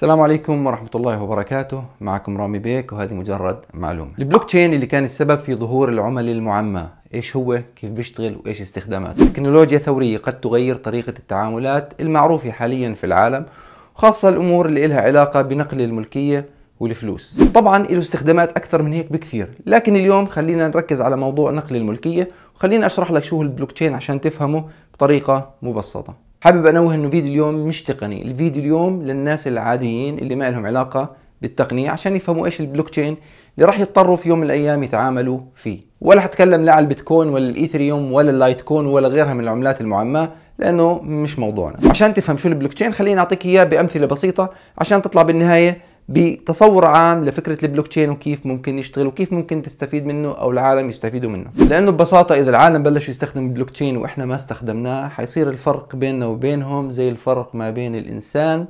السلام عليكم ورحمة الله وبركاته معكم رامي بيك وهذه مجرد معلومة البلوك تشين اللي كان السبب في ظهور العمل المعمى ايش هو كيف بيشتغل وايش استخداماته تكنولوجيا ثورية قد تغير طريقة التعاملات المعروفة حاليا في العالم خاصة الأمور اللي لها علاقة بنقل الملكية والفلوس طبعا له استخدامات أكثر من هيك بكثير لكن اليوم خلينا نركز على موضوع نقل الملكية وخليني أشرح لك شو البلوك تشين عشان تفهمه بطريقة مبسطة حابب انوه انه فيديو اليوم مش تقني الفيديو اليوم للناس العاديين اللي ما لهم علاقه بالتقنيه عشان يفهموا ايش البلوك تشين اللي راح يضطروا في يوم من الايام يتعاملوا فيه ولا حتكلم لا على البيتكوين ولا الايثريوم ولا اللايت كون ولا غيرها من العملات المعماه لانه مش موضوعنا عشان تفهم شو البلوك تشين خليني اعطيك اياه بامثله بسيطه عشان تطلع بالنهايه بتصور عام لفكره البلوك تشين وكيف ممكن يشتغل وكيف ممكن تستفيد منه او العالم يستفيدوا منه لانه ببساطه اذا العالم بلش يستخدم البلوك تشين واحنا ما استخدمناه حيصير الفرق بيننا وبينهم زي الفرق ما بين الانسان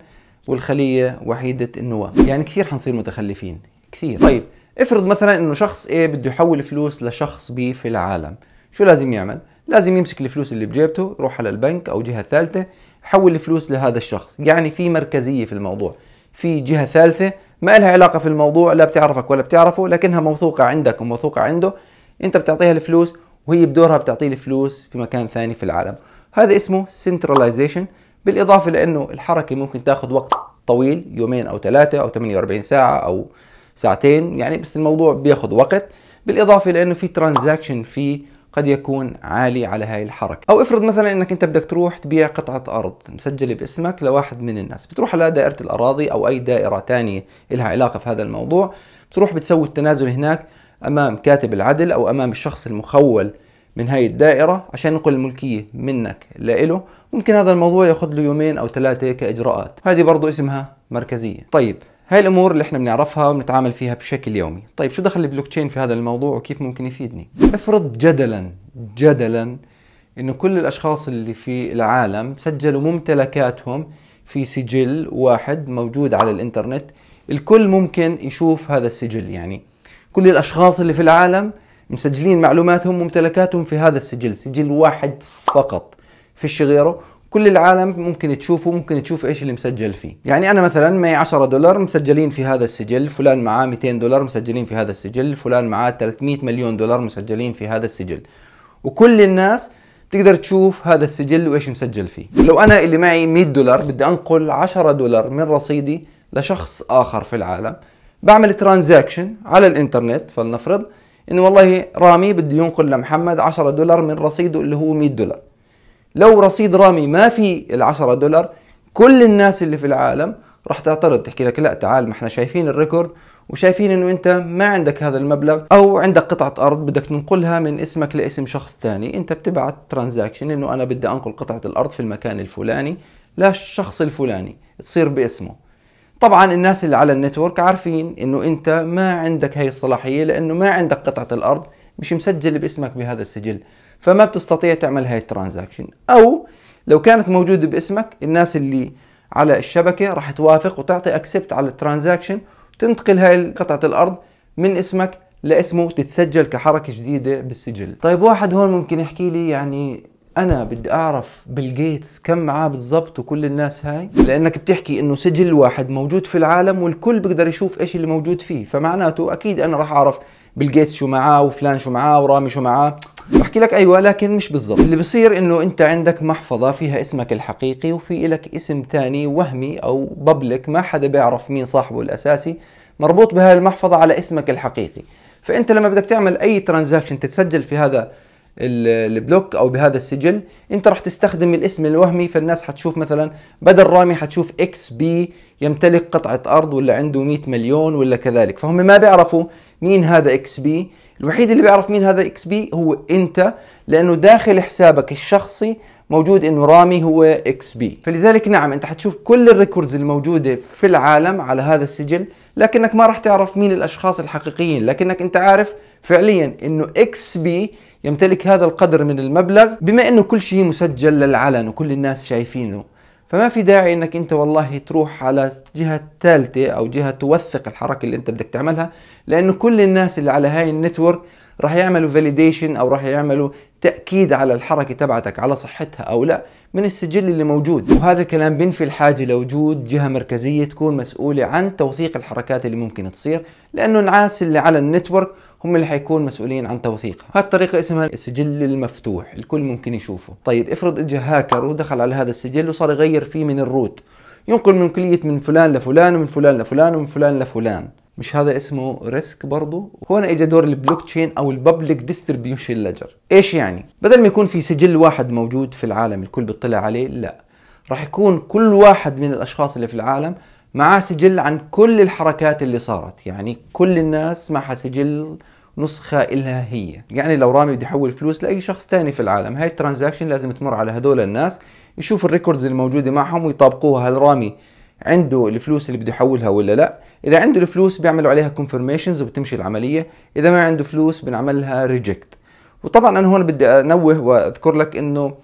والخليه وحيده النواه يعني كثير حنصير متخلفين كثير طيب افرض مثلا انه شخص A بده يحول فلوس لشخص B في العالم شو لازم يعمل لازم يمسك الفلوس اللي بجيبته يروح على البنك او جهه ثالثه يحول الفلوس لهذا الشخص يعني في مركزيه في الموضوع في جهة ثالثة ما لها علاقة في الموضوع لا بتعرفك ولا بتعرفه لكنها موثوقة عندك وموثوقة عنده أنت بتعطيها الفلوس وهي بدورها بتعطيه الفلوس في مكان ثاني في العالم هذا اسمه centralization بالإضافة لأنه الحركة ممكن تاخذ وقت طويل يومين أو ثلاثة أو 48 ساعة أو ساعتين يعني بس الموضوع بياخذ وقت بالإضافة لأنه في ترانزاكشن في قد يكون عالي على هاي الحركة أو افرض مثلا أنك أنت بدك تروح تبيع قطعة أرض مسجلة باسمك لواحد من الناس بتروح على دائرة الأراضي أو أي دائرة تانية لها علاقة في هذا الموضوع بتروح بتسوي التنازل هناك أمام كاتب العدل أو أمام الشخص المخول من هاي الدائرة عشان نقل الملكية منك لإله ممكن هذا الموضوع ياخذ له يومين أو ثلاثة كإجراءات هذه برضو اسمها مركزية طيب هاي الامور اللي احنا بنعرفها وبنتعامل فيها بشكل يومي طيب شو دخل البلوك تشين في هذا الموضوع وكيف ممكن يفيدني افرض جدلا جدلا انه كل الاشخاص اللي في العالم سجلوا ممتلكاتهم في سجل واحد موجود على الانترنت الكل ممكن يشوف هذا السجل يعني كل الاشخاص اللي في العالم مسجلين معلوماتهم ممتلكاتهم في هذا السجل سجل واحد فقط فيش غيره كل العالم ممكن تشوفه ممكن تشوف ايش اللي مسجل فيه يعني انا مثلا معي 10 دولار مسجلين في هذا السجل فلان معاه 200 دولار مسجلين في هذا السجل فلان معاه 300 مليون دولار مسجلين في هذا السجل وكل الناس تقدر تشوف هذا السجل وايش مسجل فيه لو انا اللي معي 100 دولار بدي انقل 10 دولار من رصيدي لشخص اخر في العالم بعمل ترانزاكشن على الانترنت فلنفرض انه والله رامي بده ينقل لمحمد 10 دولار من رصيده اللي هو 100 دولار لو رصيد رامي ما في العشرة دولار كل الناس اللي في العالم راح تعترض تحكي لك لا تعال ما احنا شايفين الريكورد وشايفين انه انت ما عندك هذا المبلغ او عندك قطعه ارض بدك تنقلها من اسمك لاسم شخص ثاني انت بتبعت ترانزاكشن انه انا بدي انقل قطعه الارض في المكان الفلاني للشخص الفلاني تصير باسمه طبعا الناس اللي على النتورك عارفين انه انت ما عندك هاي الصلاحيه لانه ما عندك قطعه الارض مش مسجل باسمك بهذا السجل فما بتستطيع تعمل هاي الترانزاكشن او لو كانت موجوده باسمك الناس اللي على الشبكه راح توافق وتعطي اكسبت على الترانزاكشن تنتقل هاي قطعه الارض من اسمك لاسمه تتسجل كحركه جديده بالسجل طيب واحد هون ممكن يحكي لي يعني انا بدي اعرف بيل جيتس كم معاه بالضبط وكل الناس هاي لانك بتحكي انه سجل واحد موجود في العالم والكل بيقدر يشوف ايش اللي موجود فيه فمعناته اكيد انا راح اعرف بيل جيتس شو معاه وفلان شو معاه ورامي شو معاه بحكي لك ايوه لكن مش بالضبط اللي بصير انه انت عندك محفظه فيها اسمك الحقيقي وفي لك اسم ثاني وهمي او بابليك ما حدا بيعرف مين صاحبه الاساسي مربوط بهذه المحفظه على اسمك الحقيقي فانت لما بدك تعمل اي ترانزاكشن تتسجل في هذا البلوك او بهذا السجل انت راح تستخدم الاسم الوهمي فالناس حتشوف مثلا بدل رامي حتشوف اكس بي يمتلك قطعه ارض ولا عنده 100 مليون ولا كذلك فهم ما بيعرفوا مين هذا اكس بي الوحيد اللي بيعرف مين هذا اكس بي هو انت لانه داخل حسابك الشخصي موجود انه رامي هو اكس بي فلذلك نعم انت حتشوف كل الريكوردز الموجوده في العالم على هذا السجل لكنك ما راح تعرف مين الاشخاص الحقيقيين لكنك انت عارف فعليا انه اكس بي يمتلك هذا القدر من المبلغ بما انه كل شيء مسجل للعلن وكل الناس شايفينه فما في داعي انك انت والله تروح على جهة ثالثة او جهة توثق الحركة اللي انت بدك تعملها لانه كل الناس اللي على هاي النتورك راح يعملوا فاليديشن او راح يعملوا تاكيد على الحركه تبعتك على صحتها او لا من السجل اللي موجود وهذا الكلام بينفي الحاجه لوجود جهه مركزيه تكون مسؤوله عن توثيق الحركات اللي ممكن تصير لانه نعاس اللي على النتورك هم اللي حيكون مسؤولين عن توثيقها هذه الطريقة اسمها السجل المفتوح الكل ممكن يشوفه طيب افرض اجى هاكر ودخل على هذا السجل وصار يغير فيه من الروت ينقل من كلية من فلان لفلان ومن فلان لفلان ومن فلان لفلان مش هذا اسمه ريسك برضه هنا اجى دور البلوك تشين او الببليك ديستريبيوشن ليجر ايش يعني بدل ما يكون في سجل واحد موجود في العالم الكل بيطلع عليه لا راح يكون كل واحد من الاشخاص اللي في العالم معاه سجل عن كل الحركات اللي صارت يعني كل الناس معها سجل نسخة إلها هي يعني لو رامي بده يحول فلوس لأي شخص تاني في العالم هاي الترانزاكشن لازم تمر على هدول الناس يشوف الريكوردز الموجودة معهم ويطابقوها هل رامي عنده الفلوس اللي بده يحولها ولا لا اذا عنده الفلوس بيعملوا عليها كونفرميشنز وبتمشي العمليه اذا ما عنده فلوس بنعملها ريجكت وطبعا انا هون بدي انوه واذكر لك انه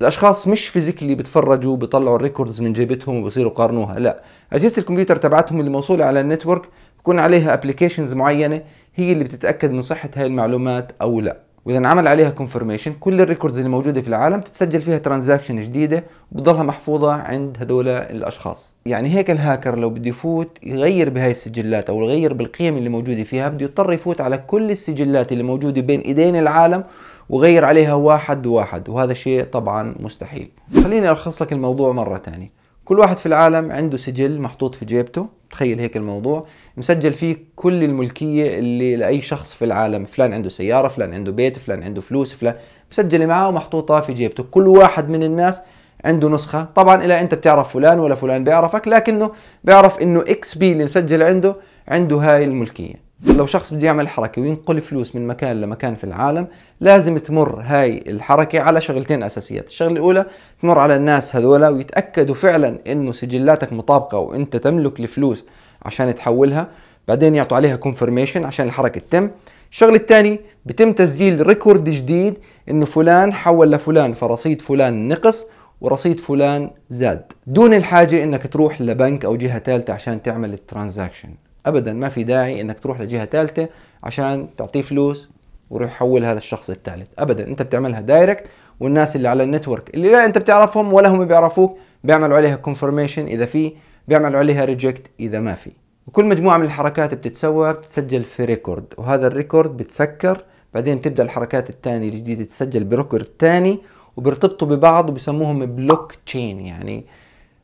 الاشخاص مش فيزيكلي بتفرجوا بيطلعوا الريكوردز من جيبتهم وبصيروا يقارنوها لا اجهزه الكمبيوتر تبعتهم اللي موصوله على النتورك بكون عليها ابلكيشنز معينه هي اللي بتتاكد من صحه هاي المعلومات او لا واذا انعمل عليها كونفرميشن كل الريكوردز اللي موجوده في العالم تتسجل فيها ترانزاكشن جديده وبتضلها محفوظه عند هدول الاشخاص يعني هيك الهاكر لو بده يفوت يغير بهاي السجلات او يغير بالقيم اللي موجوده فيها بده يضطر يفوت على كل السجلات اللي موجوده بين ايدين العالم وغير عليها واحد واحد وهذا شيء طبعا مستحيل خليني ألخص لك الموضوع مرة ثانية كل واحد في العالم عنده سجل محطوط في جيبته تخيل هيك الموضوع مسجل فيه كل الملكية اللي لأي شخص في العالم فلان عنده سيارة فلان عنده بيت فلان عنده فلوس فلان مسجلة معاه ومحطوطة في جيبته كل واحد من الناس عنده نسخة طبعا إلا أنت بتعرف فلان ولا فلان بيعرفك لكنه بيعرف أنه إكس بي اللي مسجل عنده عنده هاي الملكية لو شخص بده يعمل حركه وينقل فلوس من مكان لمكان في العالم لازم تمر هاي الحركه على شغلتين اساسيات الشغله الاولى تمر على الناس هذولا ويتاكدوا فعلا انه سجلاتك مطابقه وانت تملك الفلوس عشان تحولها بعدين يعطوا عليها confirmation عشان الحركه تتم الشغلة الثانية بتم تسجيل ريكورد جديد انه فلان حول لفلان فرصيد فلان نقص ورصيد فلان زاد دون الحاجه انك تروح لبنك او جهه ثالثه عشان تعمل الترانزاكشن ابدا ما في داعي انك تروح لجهه ثالثه عشان تعطيه فلوس ويروح يحولها للشخص الثالث ابدا انت بتعملها دايركت والناس اللي على النتورك اللي لا انت بتعرفهم ولا هم بيعرفوك بيعملوا عليها كونفرميشن اذا في بيعملوا عليها ريجكت اذا ما في وكل مجموعه من الحركات بتتسوى بتسجل في ريكورد وهذا الريكورد بتسكر بعدين تبدا الحركات الثانيه الجديده تسجل بريكورد ثاني وبيرتبطوا ببعض وبيسموهم بلوك تشين يعني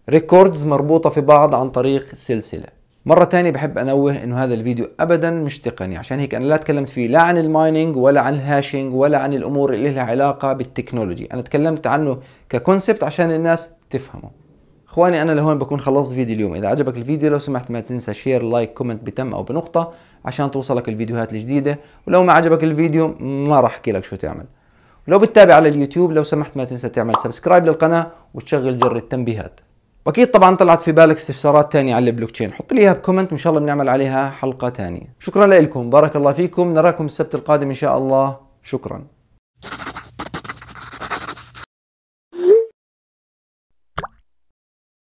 ريكوردز مربوطه في بعض عن طريق سلسله مرة تانية بحب أنوه إنه هذا الفيديو أبدا مش تقني عشان هيك أنا لا تكلمت فيه لا عن المايننج ولا عن الهاشينج ولا عن الأمور اللي لها علاقة بالتكنولوجي أنا تكلمت عنه ككونسبت عشان الناس تفهمه اخواني انا لهون بكون خلصت فيديو اليوم اذا عجبك الفيديو لو سمحت ما تنسى شير لايك كومنت بتم او بنقطه عشان توصلك الفيديوهات الجديده ولو ما عجبك الفيديو ما راح احكي لك شو تعمل ولو بتتابع على اليوتيوب لو سمحت ما تنسى تعمل سبسكرايب للقناه وتشغل زر التنبيهات واكيد طبعا طلعت في بالك استفسارات تانية على البلوك تشين حط لي اياها بكومنت وان شاء الله بنعمل عليها حلقه تانية شكرا لكم بارك الله فيكم نراكم السبت القادم ان شاء الله شكرا